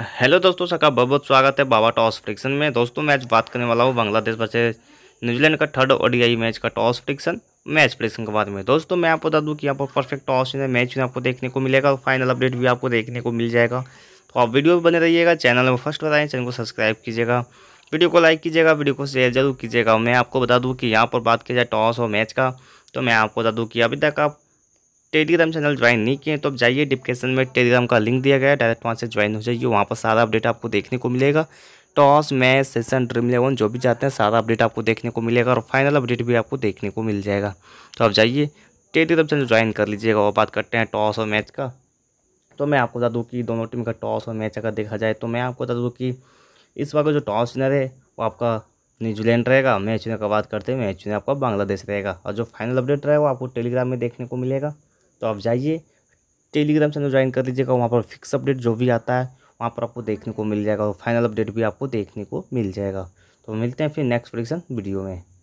hello दोस्तों सबका बहुत बहुत स्वागत है बाबा टॉस फ्रिक्शन में दोस्तों मैं आज बात करने वाला हूँ बांग्लादेश वर्ष न्यूजीलैंड का थर्ड ओडीआई मैच का टॉस फ्रिक्शन मैच फ्रिक्शन के बाद में दोस्तों मैं आपको बता दूँ कि यहाँ पर परफेक्ट टॉस मैच में आपको देखने को मिलेगा फाइनल अपडेट भी आपको देखने को मिल जाएगा तो आप वीडियो भी बने रहिएगा चैनल में फर्स्ट बताएं चैनल को सब्सक्राइब कीजिएगा वीडियो को लाइक कीजिएगा वीडियो को शेयर जरूर कीजिएगा मैं आपको बता दूँ कि यहाँ पर बात की जाए टॉस और मैच का तो मैं आपको बता दूँ कि अभी तक आप टेलीग्राम चैनल ज्वाइन नहीं किए तो आप जाइए डिस्क्रिप्शन में टेलीग्राम का लिंक दिया गया है डायरेक्ट वहाँ से ज्वाइन हो जाइए वहाँ पर सारा अपडेट आपको देखने को मिलेगा toss match session dream eleven जो भी जाते हैं सारा अपडेट आपको देखने को मिलेगा और फाइनल अपडेट भी आपको देखने को मिल जाएगा तो आप जाइए टेलीग्राम चैनल ज्वाइन कर लीजिएगा और बात करते हैं टॉस और मैच का तो मैं आपको बता दूँ कि दोनों टीम का टॉस और मैच अगर देखा जाए तो मैं आपको बता दूँ कि इस बार का जो टॉस विनर है वो आपका न्यूजीलैंड रहेगा मैच विनर का बात करते हैं मैच विनर आपका बांग्लादेश रहेगा और जो फाइनल अपडेट रहेगा वो आपको टेलीग्राम में देखने को मिलेगा तो आप जाइए टेलीग्राम चैनल ज्वाइन कर लीजिएगा वहाँ पर फिक्स अपडेट जो भी आता है वहाँ पर आपको देखने को मिल जाएगा और फाइनल अपडेट भी आपको देखने को मिल जाएगा तो मिलते हैं फिर नेक्स्ट प्रोडिक्शन वीडियो में